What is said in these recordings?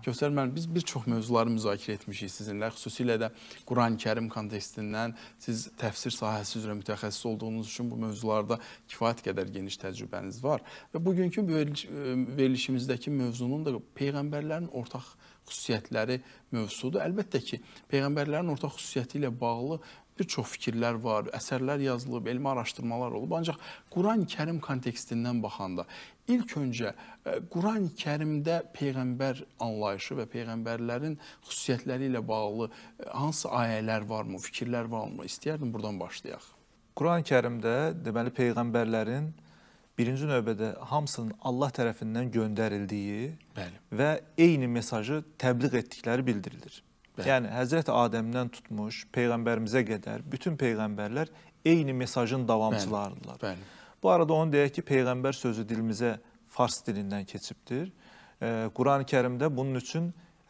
Köfsər müəllim, biz bir çox mövzuları müzakirə etmişik sizinlə, xüsusilə də Quran-Kərim kontekstindən siz təfsir sahəsi üzrə mütəxəssis olduğunuz üçün bu mövzularda kifayət qədər geniş təcrübəniz var və bugünkü veriliş, e, verilişimizdəki mövzunun da peyğəmbərlərin ortaq xüsusiyyətləri mövzusudur. Əlbəttə ki, peyğəmbərlərin ortaq xüsusiyyəti ilə bağlı bir çox fikirlər var, əsərlər yazılıb, elmi araşdırmalar olub. Ancaq Quran-Kərim kontekstindən baxanda ilk öncə e, Quran-Kərimdə peyğəmbər anlayışı və peyğəmbərlərin xüsusiyyətləri ilə bağlı e, hansı ayələr varmı, fikirlər varmı? İstəyərdim buradan başlayaq. Quran-Kərimdə deməli peyğəmbərlərin birinci növbədə hamısının Allah tərəfindən göndərildiyi Bəli. və eyni mesajı təbliğ etdikləri bildirilir. Yəni Həzrəti Adəmdən tutmuş peyğəmbərimizə qədər bütün peyğəmbərlər eyni mesajın davamçılarıdırlar. Bəli. Bu arada onu deyək ki, peyğəmbər sözü dilimizə fars dilindən keçibdir. Qurani-Kərimdə bunun üçün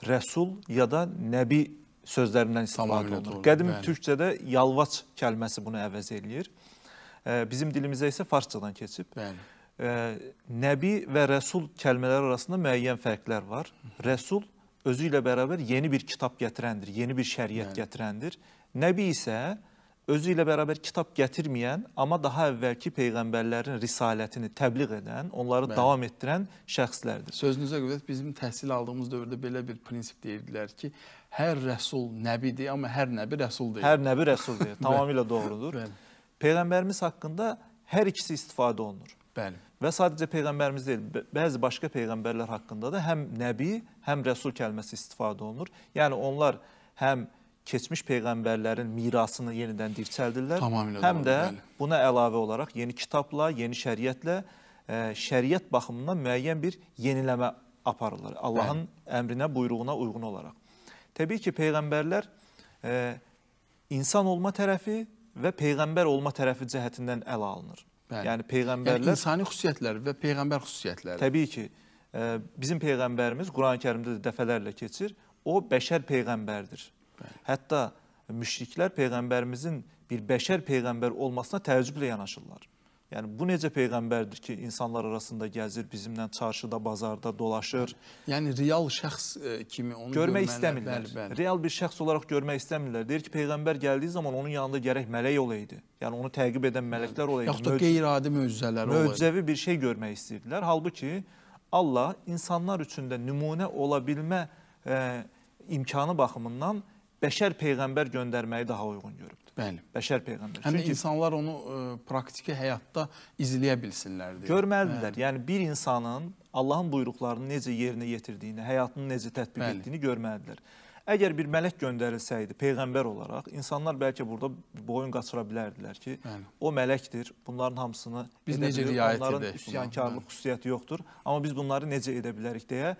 rəsul ya da nəbi sözlərindən istifadə olunur. Qədim bəli. türkçədə yalvaç kəlməsi bunu əvəz eləyir. Bizim dilimizə isə farscadan keçib. Bəli. Nəbi və rəsul kəlmələri arasında müəyyən fərqlər var. Rəsul özü ilə bərabər yeni bir kitab gətirəndir, yeni bir şəriət yəni. gətirəndir. Nəbi isə özü ilə bərabər kitab gətirməyən, amma daha əvvəlki peyğəmbərlərin risalətini təbliğ edən, onları Bəli. davam etdirən şəxslərdir. Sözünüzə qüvvət, bizim təhsil aldığımız dövrdə belə bir prinsip deyirdilər ki, hər rəsul nəbidir, amma hər nəbi rəsul deyil. Hər nəbi rəsul deyil. Tamamilə doğrudur. Bəli. Peyğəmbərimiz haqqında hər ikisi istifadə olunur. Bəli. Və sadəcə Peyğəmbərimiz deyil, bəzi başqa Peyğəmbərlər haqqında da həm nəbi, həm rəsul kəlməsi istifadə olunur. Yəni onlar həm keçmiş Peyğəmbərlərin mirasını yenidən dirçəldirlər, Tamamilə həm də bəli. buna əlavə olaraq yeni kitabla, yeni şəriətlə, e, şəriət baxımından müəyyən bir yeniləmə aparılır. Allahın Bəli. əmrinə, buyruğuna uyğun olaraq. Təbii ki, peyğəmbərlər e, insan olma tərəfi və peyğəmbər olma tərəfi cəhətindən ələ alınır. Bəli. Yəni peyğəmbərlər yəni, insani xüsusiyyətlər və peyğəmbər xüsusiyyətləri. Təbii ki, ə, e, bizim peyğəmbərimiz Qurani-Kərimdə də dəfələrlə keçir. O bəşər peyğəmbərdir. Bəli. Hətta müşriklər peyğəmbərimizin bir bəşər peyğəmbər olmasına təəccüblə yanaşırlar. Yəni bu necə peyğəmbərdir ki, insanlar arasında gəzir, bizimlə çarşıda, bazarda dolaşır. Yəni real şəxs e, kimi onu görmək görmələ, istəmirlər. Bəli, bəli. Real bir şəxs olaraq görmək istəmirlər. Deyir ki, peyğəmbər gəldiyi zaman onun yanında gərək mələk olaydı. Yəni onu təqib edən mələklər olaydı. Yaxud da qeyri-adi möcüzələr olaydı. Möcüzəvi bir şey görmək istəyirdilər. Halbuki Allah insanlar üçün də nümunə ola bilmə e, imkanı baxımından bəşər peyğəmbər göndərməyi daha uyğun görübdür. Bəli. Bəşər peyğəmbər. Həm Çünki insanlar onu ə, e, praktiki həyatda izləyə bilsinlər deyə. Görməlidirlər. Bəli. Yəni bir insanın Allahın buyruqlarını necə yerinə yetirdiyini, həyatını necə tətbiq Bəli. etdiyini görməlidirlər. Əgər bir mələk göndərilsəydi peyğəmbər olaraq, insanlar bəlkə burada boyun qaçıra bilərdilər ki, Bəli. o mələkdir. Bunların hamısını biz necə riayət edək? Onların üsyankarlıq xüsusiyyəti yoxdur, amma biz bunları necə edə bilərik deyə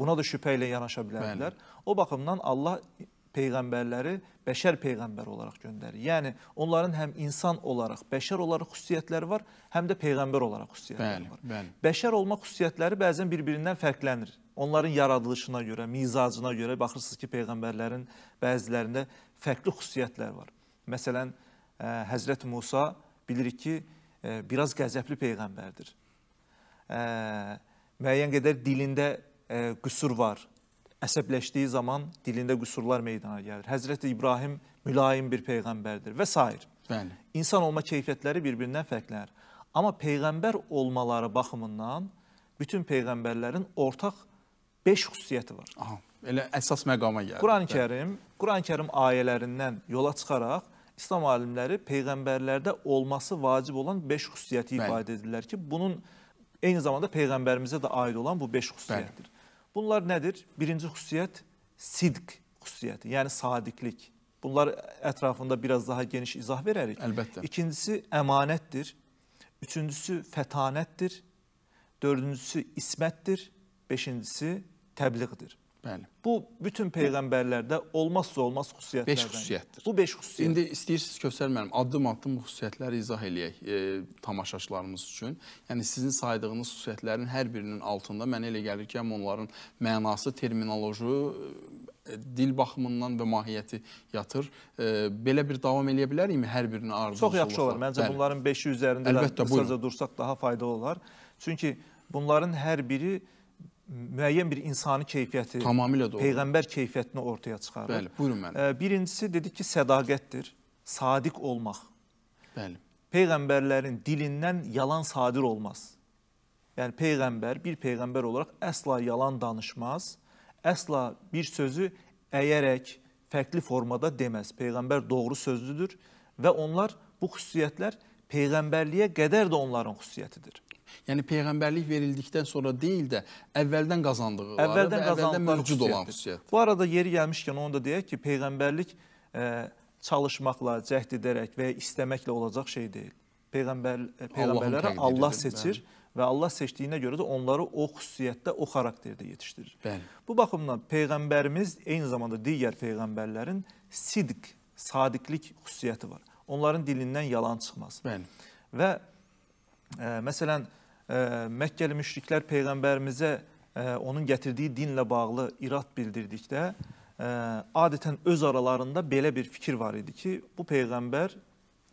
buna da şübhə ilə yanaşa bilərdilər. Bəli. O baxımdan Allah peyğəmbərləri bəşər peyğəmbər olaraq göndərir. Yəni onların həm insan olaraq, bəşər olaraq xüsusiyyətləri var, həm də peyğəmbər olaraq xüsusiyyətləri bəli, var. Bəli. Bəşər olmaq xüsusiyyətləri bəzən bir-birindən fərqlənir. Onların yaradılışına görə, mizacına görə baxırsınız ki, peyğəmbərlərin bəzilərində fərqli xüsusiyyətlər var. Məsələn, ə, Həzrət Musa bilirik ki, ə, biraz qəzəbli peyğəmbərdir. Ə, müəyyən qədər dilində ə, qüsur var, əsəbləşdiyi zaman dilində qüsurlar meydana gəlir. Həzrəti İbrahim mülayim bir peyğəmbərdir və s. Bəli. İnsan olma keyfiyyətləri bir-birindən fərqlənir. Amma peyğəmbər olmaları baxımından bütün peyğəmbərlərin ortaq 5 xüsusiyyəti var. Aha, elə əsas məqama gəlir. Quran-Kərim, Quran-Kərim ayələrindən yola çıxaraq İslam alimləri peyğəmbərlərdə olması vacib olan 5 xüsusiyyəti ifadə edirlər ki, bunun eyni zamanda peyğəmbərimizə də aid olan bu 5 xüsusiyyətdir. Bəli. Bunlar nədir? Birinci xüsusiyyət sidq xüsusiyyəti, yəni sadiqlik. Bunlar ətrafında biraz daha geniş izah verərik. Əlbəttə. İkincisi əmanətdir. Üçüncüsü fətanətdir. Dördüncüsü ismətdir. Beşincisi təbliğdir. Bəli. Bu bütün peyğəmbərlərdə olmazsa olmaz xüsusiyyətlərdən. 5 xüsusiyyətdir. Bu 5 xüsusiyyət. İndi istəyirsiniz Kövsər müəllim, addım-addım bu xüsusiyyətləri izah eləyək e, tamaşaçılarımız üçün. Yəni sizin saydığınız xüsusiyyətlərin hər birinin altında mənə elə gəlir ki, həm onların mənası, terminoloji, e, dil baxımından və mahiyyəti yatır. E, belə bir davam eləyə bilərikmi hər birinin arzusu? Çox yaxşı olar. Məncə Bəli. bunların 5-i üzərində Əlbəttə, qısaca buyurun. dursaq daha faydalı olar. Çünki bunların hər biri e, müəyyən bir insani keyfiyyəti, tamamilə doğru. peyğəmbər keyfiyyətini ortaya çıxarır. Bəli, buyurun mənim. Birincisi dedik ki, sədaqətdir, sadiq olmaq. Bəli. Peyğəmbərlərin dilindən yalan sadir olmaz. Yəni peyğəmbər bir peyğəmbər olaraq əsla yalan danışmaz. Əsla bir sözü əyərək fərqli formada deməz. Peyğəmbər doğru sözlüdür və onlar bu xüsusiyyətlər peyğəmbərliyə qədər də onların xüsusiyyətidir. Yəni peyğəmbərlik verildikdən sonra deyil də əvvəldən qazandığı, əvvəldən, əvvəldən mövcud olan xüsusiyyətdir. Bu arada yeri gəlmişkən onu da deyək ki, peyğəmbərlik ə, e, çalışmaqla, cəhd edərək və ya istəməklə olacaq şey deyil. Peyğəmbər e, peyğəmbərlərə Allah, Allah seçir bəli. və Allah seçdiyinə görə də onları o xüsusiyyətdə, o xarakterdə yetişdirir. Bəli. Bu baxımdan peyğəmbərimiz eyni zamanda digər peyğəmbərlərin sidq, sadiqlik xüsusiyyəti var. Onların dilindən yalan çıxmaz. Bəli. Və ə, e, məsələn, Məkkəli müşriklər Peyğəmbərimizə e, onun gətirdiyi dinlə bağlı irad bildirdikdə, e, adətən öz aralarında belə bir fikir var idi ki, bu Peyğəmbər,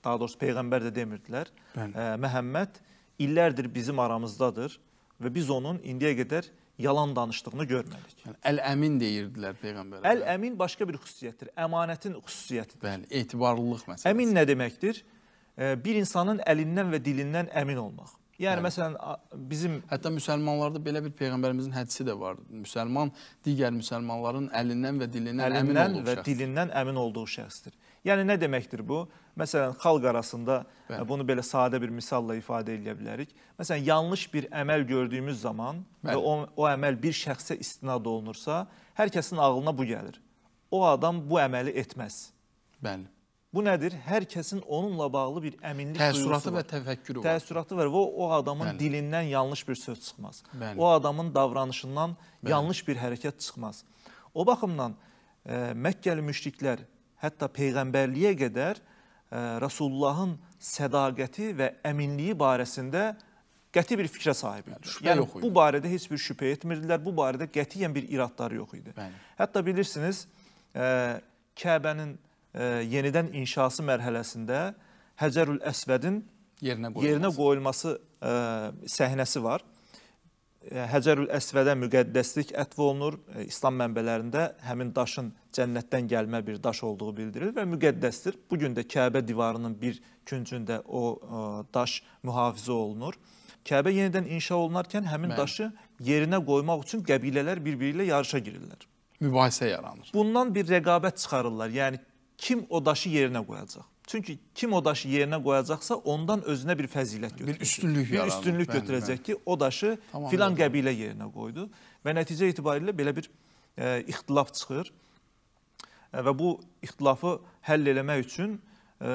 daha doğrusu Peyğəmbər də demirdilər, e, Məhəmməd illərdir bizim aramızdadır və biz onun indiyə qədər yalan danışdığını görmədik. Yəni, Əl-əmin deyirdilər Peyğəmbərə. Əl-əmin başqa bir xüsusiyyətdir, əmanətin xüsusiyyətidir. Bəli, etibarlılıq məsələsi. Əmin nə deməkdir? Bir insanın əlindən və dilindən əmin olmaq. Yəni, məsələn, bizim... Hətta müsəlmanlarda belə bir Peyğəmbərimizin hədisi də var. Müsəlman digər müsəlmanların əlindən və dilindən əlindən əmin olduğu şəxsdir. Əlindən və dilindən əmin olduğu şəxsdir. Yəni, nə deməkdir bu? Məsələn, xalq arasında Bəli. E, bunu belə sadə bir misalla ifadə edə bilərik. Məsələn, yanlış bir əməl gördüyümüz zaman Bəli. və o, o əməl bir şəxsə istinad olunursa, hər kəsin ağlına bu gəlir. O adam bu əməli etməz. Bəli. Bu nədir? Hər kəsin onunla bağlı bir əminlik təəssüratı duyusu var. Təəssüratı və təfəkkürü var. Təəssüratı var və o, o adamın Bəli. dilindən yanlış bir söz çıxmaz. Bəli. O adamın davranışından Bəli. yanlış bir hərəkət çıxmaz. O baxımdan e, Məkkəli müşriklər hətta peyğəmbərliyə qədər e, Rasulullahın sədaqəti və əminliyi barəsində qəti bir fikrə sahib idilər. Şübhə yəni, yox idi. Bu barədə heç bir şübhə etmirdilər. Bu barədə qətiyyən bir iradları yox idi. Bəli. Hətta bilirsiniz, e, Kəbənin yenidən inşası mərhələsində Həcərül Əsvədin yerinə qoyulması, yerinə qoyulması ə, e, səhnəsi var. E, Həcərül Əsvədə müqəddəslik ətv olunur. E, İslam mənbələrində həmin daşın cənnətdən gəlmə bir daş olduğu bildirilir və müqəddəsdir. Bu gün də Kəbə divarının bir küncündə o ə, daş mühafizə olunur. Kəbə yenidən inşa olunarkən həmin Mən. daşı yerinə qoymaq üçün qəbilələr bir-biri ilə yarışa girirlər mübahisə yaranır. Bundan bir rəqabət çıxarırlar. Yəni kim o daşı yerinə qoyacaq? Çünki kim o daşı yerinə qoyacaqsa, ondan özünə bir fəzilət götürəcək. Bir üstünlük yaranır. Bir üstünlük bəli, götürəcək bəli. ki, o daşı tamam, filan bəli. qəbilə yerinə qoydu və nəticə itibarilə belə bir e, ixtilaf çıxır. E, və bu ixtilafı həll eləmək üçün e,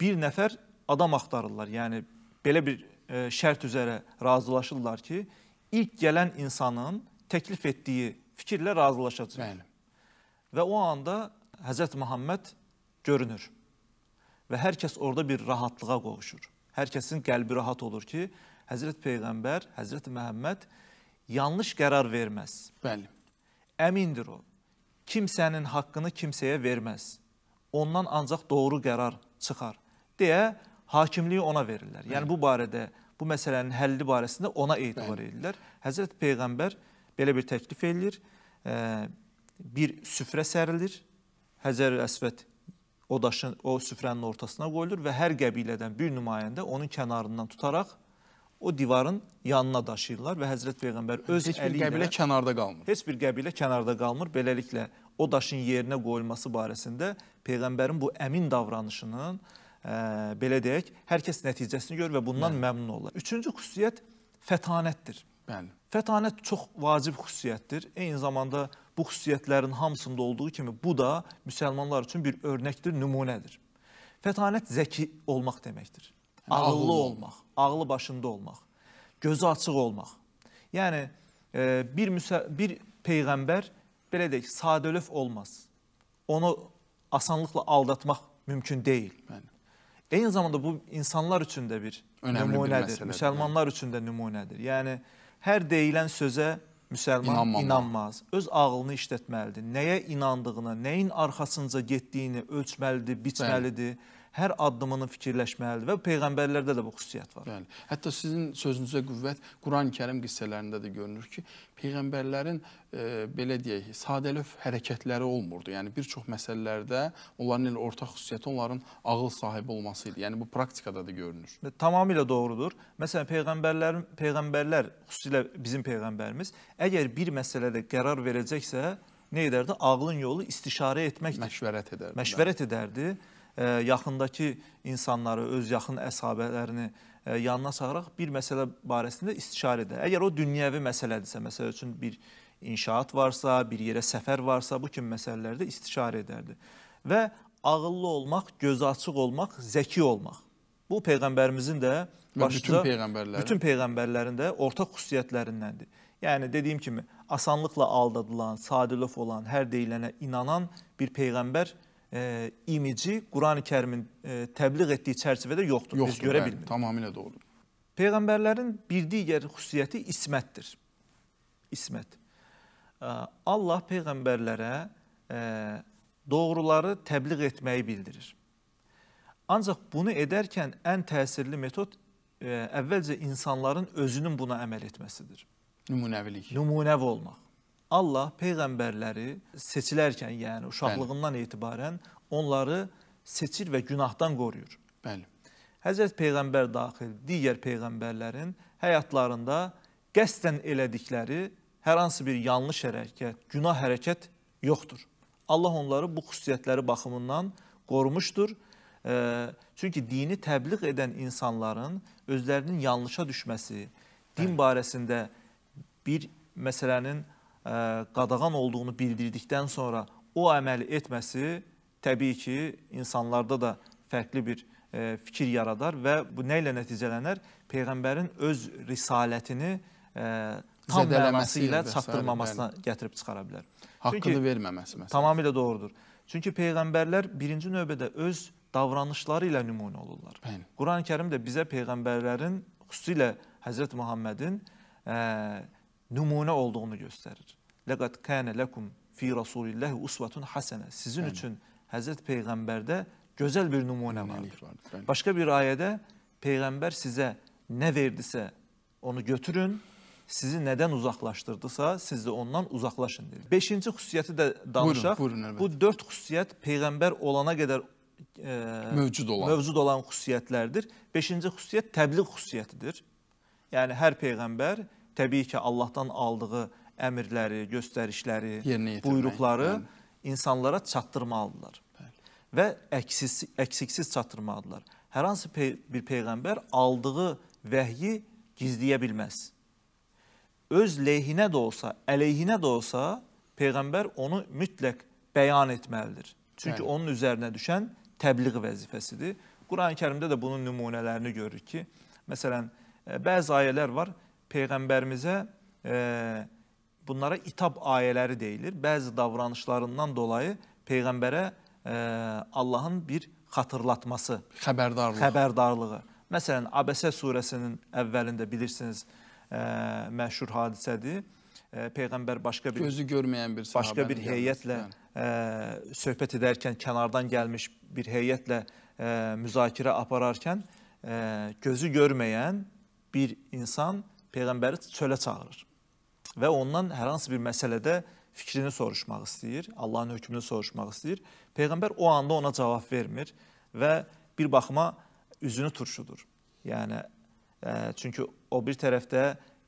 bir nəfər adam axtarırlar. Yəni belə bir e, şərt üzərə razılaşırlar ki, ilk gələn insanın təklif etdiyi fikirlə razılaşacaq. Bəli. Və o anda Həzrət Muhammed görünür. Və hər kəs orada bir rahatlığa qovuşur. Hər kəsin qəlbi rahat olur ki, Həzrət Peyğəmbər, Həzrət Məhəmməd yanlış qərar verməz. Bəli. Əmindir o. Kimsənin haqqını kimsəyə verməz. Ondan ancaq doğru qərar çıxar deyə hakimliyi ona verirlər. Yəni bu barədə, bu məsələnin həlli barəsində ona etibar Bəli. edirlər. Həzrət Peyğəmbər belə bir təklif eləyir. Bir süfrə sərilir Həcər Əsvət o daşın, o süfrənin ortasına qoyulur və hər qəbilədən bir nümayəndə onun kənarından tutaraq o divarın yanına daşıyırlar və Həzrət Peyğəmbər öz heç əli ilə... Heç bir qəbilə kənarda qalmır. Heç bir qəbilə kənarda qalmır. Beləliklə, o daşın yerinə qoyulması barəsində Peyğəmbərin bu əmin davranışının, ə, e, belə deyək, hər kəs nəticəsini görür və bundan Nə? məmnun olur. Üçüncü xüsusiyyət fətanətdir. Bəli. Fətanət çox vacib xüsusiyyətdir. Eyni zamanda bu xüsusiyyətlərin hamısında olduğu kimi bu da müsəlmanlar üçün bir örnəkdir, nümunədir. Fətanət zəki olmaq deməkdir. Yəni, ağıllı olmaq, ağlı başında olmaq, gözü açıq olmaq. Yəni e, bir bir peyğəmbər belə deyək, sadəlöv olmaz. Onu asanlıqla aldatmaq mümkün deyil. Bəli. Eyni zamanda bu insanlar üçün də bir Önəmli nümunədir. Bir məsələdir, Müsəlmanlar bəli. üçün də nümunədir. Yəni hər deyilən sözə müsəlman İnanmam. inanmaz. Öz ağlını işlətməlidir. Nəyə inandığını, nəyin arxasınca getdiyini ölçməlidir, biçməlidir. Bəli hər addımını fikirləşməlidir və peyğəmbərlərdə də bu xüsusiyyət var. Bəli. Hətta sizin sözünüzə qüvvət Quran-Kərim qissələrində də görünür ki, peyğəmbərlərin e, belə deyək, sadəlöv hərəkətləri olmurdu. Yəni bir çox məsələlərdə onların elə ortaq xüsusiyyəti onların ağıl sahibi olması idi. Yəni bu praktikada da görünür. Tamamilə doğrudur. Məsələn, peyğəmbərlərin peyğəmbərlər, xüsusilə bizim peyğəmbərimiz əgər bir məsələdə qərar verəcəksə, nə edərdi? Ağlın yolu istişarə etməkdir. Məşvərət edərdi. Məşvərət edərdi. Bəli yaxındakı insanları, öz yaxın əsabələrini e, yanına çağıraq bir məsələ barəsində istişarə edək. Əgər o dünyəvi məsələdirsə, məsəl üçün bir inşaat varsa, bir yerə səfər varsa, bu kimi məsələlərdə istişarə edərdi. Və ağıllı olmaq, gözü açıq olmaq, zəki olmaq. Bu peyğəmbərimizin də başlıca bütün peyğəmbərlərin bütün peyğəmbərlərin də ortaq xüsusiyyətlərindəndir. Yəni dediyim kimi, asanlıqla aldadılan, sadəlöv olan, hər deyilənə inanan bir peyğəmbər e, imici Quran-ı Kərimin e, təbliğ etdiyi çərçivədə yoxdur. yoxdur Biz görə bəli, bilmirik. Tamamilə doğrudur. Peyğəmbərlərin bir digər xüsusiyyəti ismətdir. İsmət. E, Allah peyğəmbərlərə e, doğruları təbliğ etməyi bildirir. Ancaq bunu edərkən ən təsirli metod e, əvvəlcə insanların özünün buna əməl etməsidir. Nümunəvilik. Nümunəvi olmaq. Allah peyğəmbərləri seçilərkən, yəni uşaqlığından Bəli. etibarən onları seçir və günahdan qoruyur. Bəli. Həzrət peyğəmbər daxil digər peyğəmbərlərin həyatlarında qəsdən elədikləri hər hansı bir yanlış hərəkət, günah hərəkət yoxdur. Allah onları bu xüsusiyyətləri baxımından qorumuşdur. Çünki dini təbliğ edən insanların özlərinin yanlışa düşməsi, din barəsində bir məsələnin qadağan olduğunu bildirdikdən sonra o əməli etməsi təbii ki, insanlarda da fərqli bir fikir yaradar və bu nə ilə nəticələnər? Peyğəmbərin öz risalətini tam mənası ilə çatdırmamasına bəli. gətirib çıxara bilər. Haqqını Çünki, verməməsi məsələn. Tamamilə doğrudur. Çünki peyğəmbərlər birinci növbədə öz davranışları ilə nümunə olurlar. Quran-Kərim də bizə peyğəmbərlərin, xüsusilə Həzrət Məhəmmədin nümunə olduğunu göstərir. Ləqad kana lakum fi rasulillahi uswatun hasana. Sizin Bəli. üçün Həzrət Peyğəmbərdə gözəl bir nümunə vardır. vardır. Başqa bir ayədə Peyğəmbər sizə nə verdisə onu götürün, sizi nədən uzaqlaşdırdısa, siz də ondan uzaqlaşın dedi. Beşinci xüsusiyyəti də danışaq. Buyurun, buyurun, Bu dörd xüsusiyyət Peyğəmbər olana qədər e, mövcud olan, mövcud olan xüsusiyyətlərdir. Beşinci xüsusiyyət təbliğ xüsusiyyətidir. Yəni hər Peyğəmbər təbii ki, Allahdan aldığı əmirləri, göstərişləri, buyruqları Bəli. insanlara çatdırmalıdırlar. Bəli. Və əksiz, əksiksiz çatdırmalıdırlar. Hər hansı pey bir peyğəmbər aldığı vəhyi gizləyə bilməz. Öz leyhinə də olsa, əleyhinə də olsa, peyğəmbər onu mütləq bəyan etməlidir. Çünki Bəli. onun üzərinə düşən təbliğ vəzifəsidir. Quran-Kərimdə də bunun nümunələrini görürük ki, məsələn, e, bəzi ayələr var, Peyğəmbərimizə e, bunlara itab ayələri deyilir. Bəzi davranışlarından dolayı Peyğəmbərə e, Allahın bir xatırlatması, xəbərdarlığı. xəbərdarlığı. Məsələn, Abəsə surəsinin əvvəlində bilirsiniz, e, məşhur hadisədir. E, Peyğəmbər başqa bir gözü görməyən bir sahabə, başqa bir heyətlə yəni. e, söhbət edərkən kənardan gəlmiş bir heyətlə e, müzakirə apararkən e, gözü görməyən bir insan Peyğəmbəri çölə çağırır və ondan hər hansı bir məsələdə fikrini soruşmaq istəyir, Allahın hökmünü soruşmaq istəyir. Peyğəmbər o anda ona cavab vermir və bir baxıma üzünü turşudur. Yəni ə, e, çünki o bir tərəfdə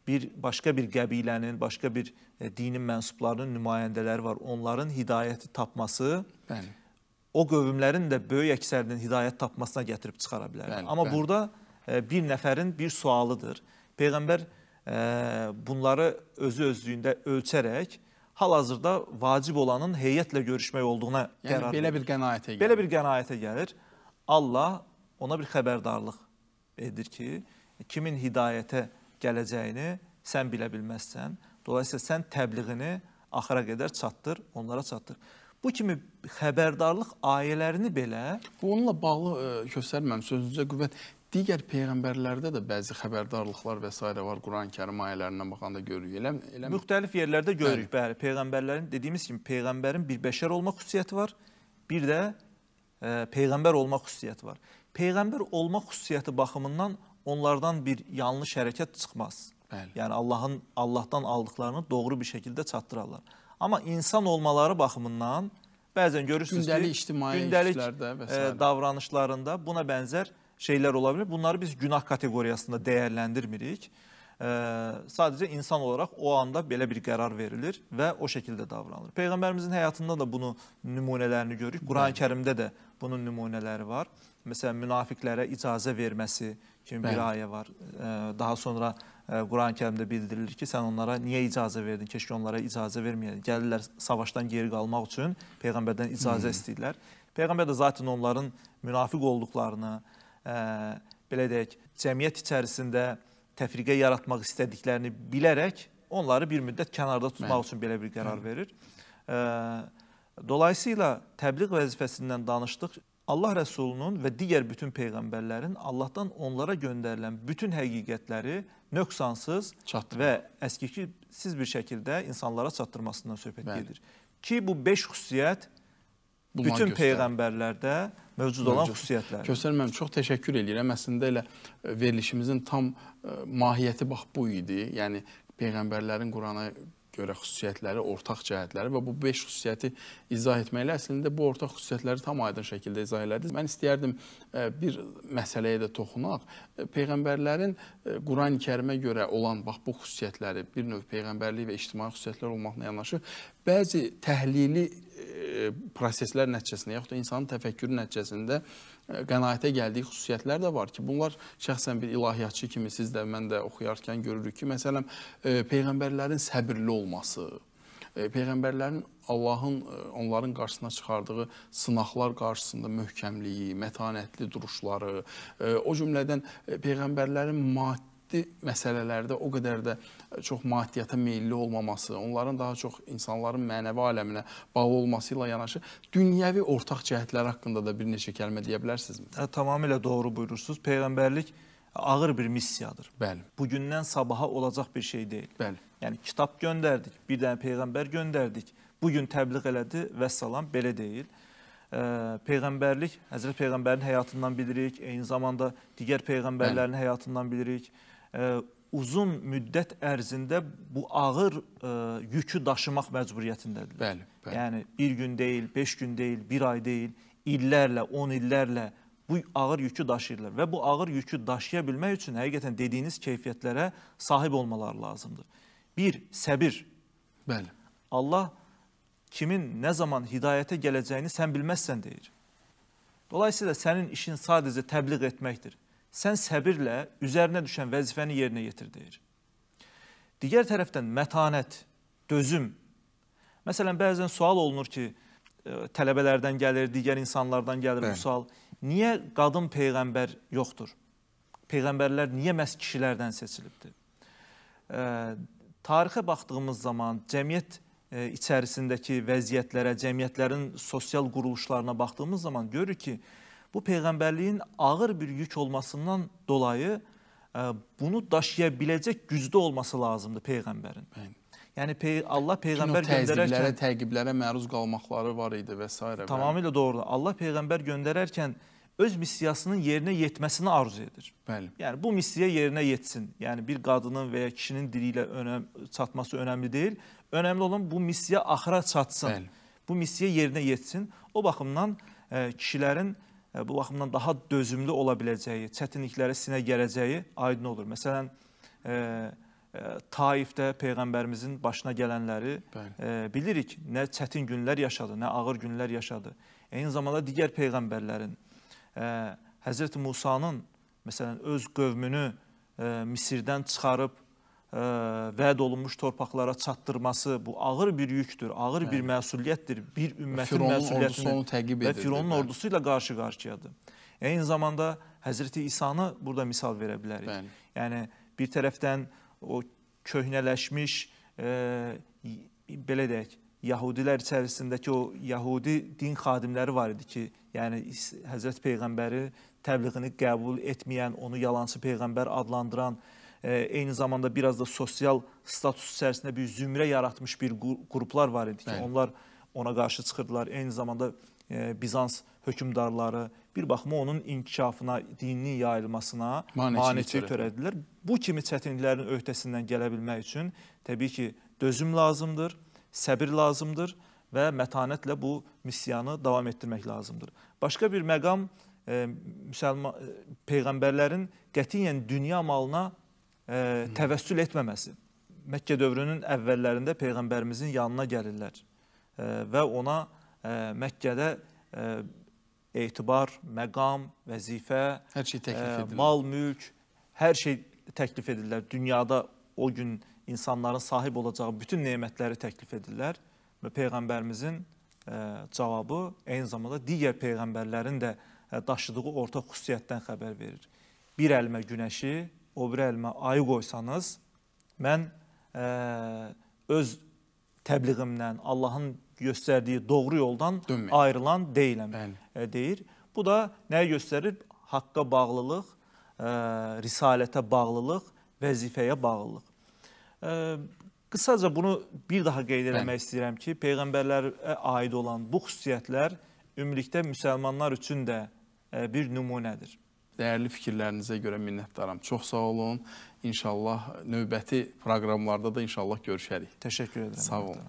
bir başqa bir qəbilənin, başqa bir ə, e, dinin mənsublarının nümayəndələri var. Onların hidayəti tapması Bəli. O qövmlərin də böyük əksərinin hidayət tapmasına gətirib çıxara bilər. Bəli, Amma bəli. burada ə, e, bir nəfərin bir sualıdır. Peyğəmbər ə, e, bunları özü özlüyündə ölçərək hal-hazırda vacib olanın heyətlə görüşmək olduğuna yəni, qərar belə verir. bir qənaətə gəlir. Belə bir qənaətə gəlir. Allah ona bir xəbərdarlıq edir ki, kimin hidayətə gələcəyini sən bilə bilməzsən. Dolayısıyla sən təbliğini axıra qədər çatdır, onlara çatdır. Bu kimi xəbərdarlıq ayələrini belə... Onunla bağlı Köfsər e, mənim sözünüzə qüvvət, digər peyğəmbərlərdə də bəzi xəbərdarlıqlar və s. var Quran-Kərim ayələrindən baxanda görürük. Elə, elə Müxtəlif yerlərdə görürük. Bəli, peyğəmbərlərin dediyimiz kimi peyğəmbərin bir bəşər olmaq xüsusiyyəti var, bir də e, peyğəmbər olmaq xüsusiyyəti var. Peyğəmbər olmaq xüsusiyyəti baxımından onlardan bir yanlış hərəkət çıxmaz. Bəli. Yəni Allahın Allahdan aldıqlarını doğru bir şəkildə çatdırarlar. Amma insan olmaları baxımından bəzən görürsünüz gündəlik, ki, ictimai gündəlik e, davranışlarında buna bənzər şeylər ola bilər. Bunları biz günah kateqoriyasında dəyərləndirmirik sadəcə insan olaraq o anda belə bir qərar verilir və o şəkildə davranılır. Peyğəmbərimizin həyatında da bunu nümunələrini görürük. Qurani-Kərimdə də bunun nümunələri var. Məsələn, münafiqlərə icazə verməsi kimi Bəli. bir ayə var. Daha sonra e, Qurani-Kərimdə bildirilir ki, sən onlara niyə icazə verdin? Keşke onlara icazə verməyəydin. Gəlirlər savaşdan geri qalmaq üçün peyğəmbərdən icazə hmm. istəyirlər. Peyğəmbər də zaten onların münafiq olduqlarını, e, belə deyək, cəmiyyət içərisində təfriqə yaratmaq istədiklərini bilərək onları bir müddət kənarda tutmaq Mən. üçün belə bir qərar verir. Dolayısıyla təbliğ vəzifəsindən danışdıq. Allah Rəsulunun və digər bütün peyğəmbərlərin Allahdan onlara göndərilən bütün həqiqətləri nöqsansız Çatdır. və əskikisiz bir şəkildə insanlara çatdırmasından söhbət gedir. Ki bu 5 xüsusiyyət Bunlar bütün göstərir. peyğəmbərlərdə mövcud olan xüsusiyyətlər. Kösər müəllim, çox təşəkkür edirəm. Əslində elə e, verilişimizin tam ə, e, mahiyyəti bax bu idi. Yəni peyğəmbərlərin Qurana görə xüsusiyyətləri, ortaq cəhətləri və bu 5 xüsusiyyəti izah etməklə əslində bu ortaq xüsusiyyətləri tam aydın şəkildə izah elədiniz. Mən istəyərdim e, bir məsələyə də toxunaq. E, Peyğəmbərlərin e, Quran-ı Kərimə görə olan bax bu xüsusiyyətləri, bir növ peyğəmbərlik və ictimai xüsusiyyətlər olmaqla yanaşı bəzi təhlili proseslər nəticəsində yaxud da insanın təfəkkürü nəticəsində qənaətə gəldiyi xüsusiyyətlər də var ki, bunlar şəxsən bir ilahiyyatçı kimi siz də, mən də oxuyarkən görürük ki, məsələn, e, peyğəmbərlərin səbirli olması, e, peyğəmbərlərin Allahın e, onların qarşısına çıxardığı sınaqlar qarşısında möhkəmliyi, mətanətli duruşları, o cümlədən peyğəmbərlərin maddi ciddi məsələlərdə o qədər də çox maddiyyata meyilli olmaması, onların daha çox insanların mənəvi aləminə bağlı olması ilə yanaşı dünyəvi ortaq cəhətlər haqqında da bir neçə kəlmə deyə bilərsinizmi? Hə, tamamilə doğru buyurursunuz. Peyğəmbərlik ağır bir missiyadır. Bəli. Bugündən sabaha olacaq bir şey deyil. Bəli. Yəni kitab göndərdik, bir dənə peyğəmbər göndərdik. Bu gün təbliğ elədi və salam belə deyil. Ə, peyğəmbərlik Həzrət Peyğəmbərin həyatından bilirik, eyni zamanda digər peyğəmbərlərin Bəli. həyatından bilirik uzun müddət ərzində bu ağır ə, e, yükü daşımaq məcburiyyətindədirlər. Bəli, bəli. Yəni bir gün deyil, 5 gün deyil, 1 ay deyil, illərlə, 10 illərlə bu ağır yükü daşıyırlar və bu ağır yükü daşıya bilmək üçün həqiqətən dediyiniz keyfiyyətlərə sahib olmaları lazımdır. Bir, səbir. Bəli. Allah kimin nə zaman hidayətə gələcəyini sən bilməzsən deyir. Dolayısıyla sənin işin sadəcə təbliğ etməkdir sən səbirlə üzərinə düşən vəzifəni yerinə yetir deyir. Digər tərəfdən mətanət, dözüm. Məsələn, bəzən sual olunur ki, e, tələbələrdən gəlir, digər insanlardan gəlir Bəli. bu sual. Niyə qadın peyğəmbər yoxdur? Peyğəmbərlər niyə məhz kişilərdən seçilibdir? E, tarixə baxdığımız zaman cəmiyyət e, içərisindəki vəziyyətlərə, cəmiyyətlərin sosial quruluşlarına baxdığımız zaman görürük ki, bu peyğəmbərliyin ağır bir yük olmasından dolayı e, bunu daşıya biləcək gücdə olması lazımdır peyğəmbərin. Bəli. Yəni pey Allah peyğəmbər göndərərkən təqiblərə məruz qalmaqları var idi və s. Tamamilə doğrudur. Allah peyğəmbər göndərərkən öz missiyasının yerinə yetməsini arzu edir. Bəli. Yəni bu missiya yerinə yetsin. Yəni bir qadının və ya kişinin dili ilə önəm çatması önəmli deyil. Önəmli olan bu missiya axıra çatsın. Bəli. Bu missiya yerinə yetsin. O baxımdan e, kişilərin E, bu baxımdan daha dözümlü ola biləcəyi, çətinliklərə sinə gələcəyi aydın olur. Məsələn, e, e, Taifdə Peyğəmbərimizin başına gələnləri e, bilirik. Nə çətin günlər yaşadı, nə ağır günlər yaşadı. Eyni zamanda digər Peyğəmbərlərin, e, Həzrəti Musanın, məsələn, öz qövmünü e, Misirdən çıxarıb vəd olunmuş torpaqlara çatdırması bu ağır bir yükdür, ağır Bəli. bir məsuliyyətdir. Bir ümmətin Fironun məsuliyyətini və Fironun bəli. ordusu ilə qarşı-qarşıyadır. Eyni zamanda Həzrəti İsanı burada misal verə bilərik. Bəli. Yəni bir tərəfdən o köhnələşmiş e, belə deyək, Yahudilər içərisindəki o Yahudi din xadimləri var idi ki, yəni Həzrət Peyğəmbəri təbliğini qəbul etməyən, onu yalançı peyğəmbər adlandıran e, eyni zamanda biraz da sosial status içərisində bir zümrə yaratmış bir qruplar var idi ki, Bəli. onlar ona qarşı çıxırdılar. Eyni zamanda e, Bizans hökumdarları bir baxıma onun inkişafına, dinin yayılmasına maneçilik törədilər. Bu kimi çətinliklərin öhdəsindən gələ bilmək üçün təbii ki, dözüm lazımdır, səbir lazımdır və mətanətlə bu missiyanı davam etdirmək lazımdır. Başqa bir məqam e, müsəlman e, peyğəmbərlərin qətiyyən dünya malına ə, təvəssül etməməsi. Məkkə dövrünün əvvəllərində Peyğəmbərimizin yanına gəlirlər ə, və ona ə, Məkkədə ə, etibar, məqam, vəzifə, hər şey təklif edirlər. Ə, mal, mülk, hər şey təklif edirlər. Dünyada o gün insanların sahib olacağı bütün nemətləri təklif edirlər və Peyğəmbərimizin ə, cavabı eyni zamanda digər Peyğəmbərlərin də ə, daşıdığı ortaq xüsusiyyətdən xəbər verir. Bir əlmə günəşi, o biri əlimə ayı qoysanız, mən ə, e, öz təbliğimdən, Allahın göstərdiyi doğru yoldan Dönməyin. ayrılan deyiləm, Bəli. E, deyir. Bu da nəyi göstərir? Haqqa bağlılıq, ə, e, risalətə bağlılıq, vəzifəyə bağlılıq. Ə, qısaca bunu bir daha qeyd eləmək Bəli. istəyirəm ki, Peyğəmbərlərə aid olan bu xüsusiyyətlər ümumilikdə müsəlmanlar üçün də ə, bir nümunədir dəyərli fikirlərinizə görə minnətdaram. Çox sağ olun. İnşallah növbəti proqramlarda da inşallah görüşərik. Təşəkkür edirəm. Sağ olun.